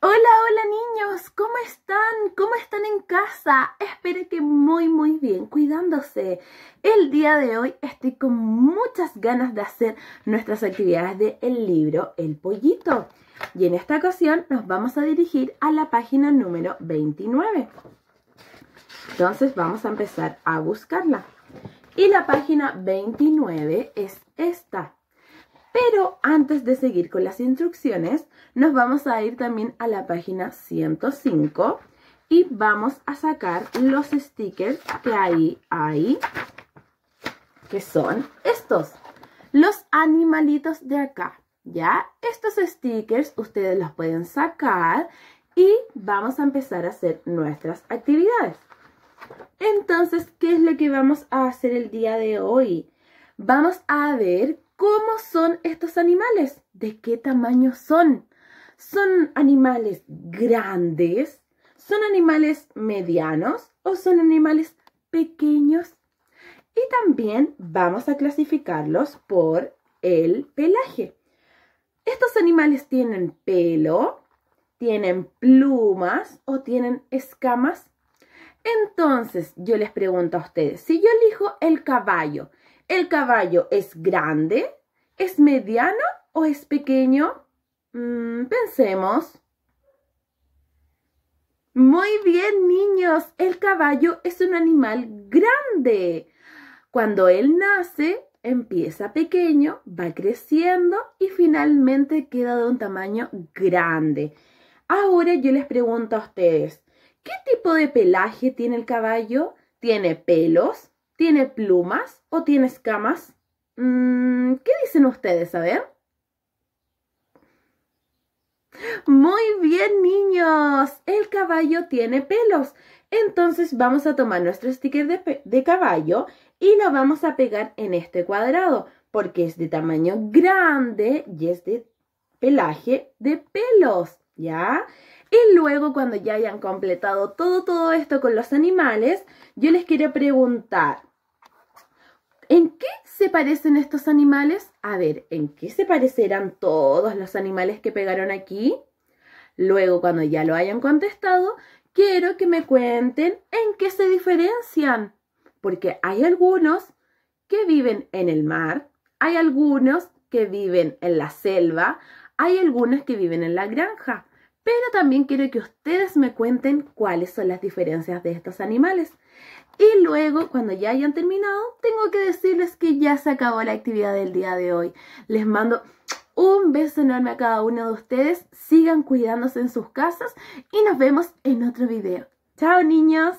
Hola, hola niños, ¿cómo están? ¿Cómo están en casa? Espero que muy, muy bien, cuidándose. El día de hoy estoy con muchas ganas de hacer nuestras actividades del el libro El Pollito. Y en esta ocasión nos vamos a dirigir a la página número 29. Entonces vamos a empezar a buscarla. Y la página 29 es esta. Pero antes de seguir con las instrucciones, nos vamos a ir también a la página 105 y vamos a sacar los stickers que ahí hay, que son estos, los animalitos de acá, ¿ya? Estos stickers ustedes los pueden sacar y vamos a empezar a hacer nuestras actividades. Entonces, ¿qué es lo que vamos a hacer el día de hoy? Vamos a ver ¿Cómo son estos animales? ¿De qué tamaño son? ¿Son animales grandes? ¿Son animales medianos o son animales pequeños? Y también vamos a clasificarlos por el pelaje. Estos animales tienen pelo, tienen plumas o tienen escamas. Entonces yo les pregunto a ustedes, si yo elijo el caballo, ¿El caballo es grande? ¿Es mediano o es pequeño? Mm, pensemos. Muy bien, niños. El caballo es un animal grande. Cuando él nace, empieza pequeño, va creciendo y finalmente queda de un tamaño grande. Ahora yo les pregunto a ustedes, ¿qué tipo de pelaje tiene el caballo? ¿Tiene pelos? ¿Tiene plumas o tiene escamas? Mm, ¿Qué dicen ustedes? A ver. Muy bien, niños. El caballo tiene pelos. Entonces vamos a tomar nuestro sticker de, de, caballo y lo vamos a pegar en este cuadrado porque es de tamaño grande y es de pelaje de pelos, ¿ya? Y luego cuando ya hayan completado todo, todo esto con los animales, yo les quiero preguntar, ¿En qué se parecen estos animales? A ver, ¿en qué se parecerán todos los animales que pegaron aquí? Luego, cuando ya lo hayan contestado, quiero que me cuenten en qué se diferencian. Porque hay algunos que viven en el mar, hay algunos que viven en la selva, hay algunos que viven en la granja. Pero también quiero que ustedes me cuenten cuáles son las diferencias de estos animales. Y luego, cuando ya hayan terminado, tengo que decirles que ya se acabó la actividad del día de hoy. Les mando un beso enorme a cada uno de ustedes. Sigan cuidándose en sus casas y nos vemos en otro video. ¡Chao niños!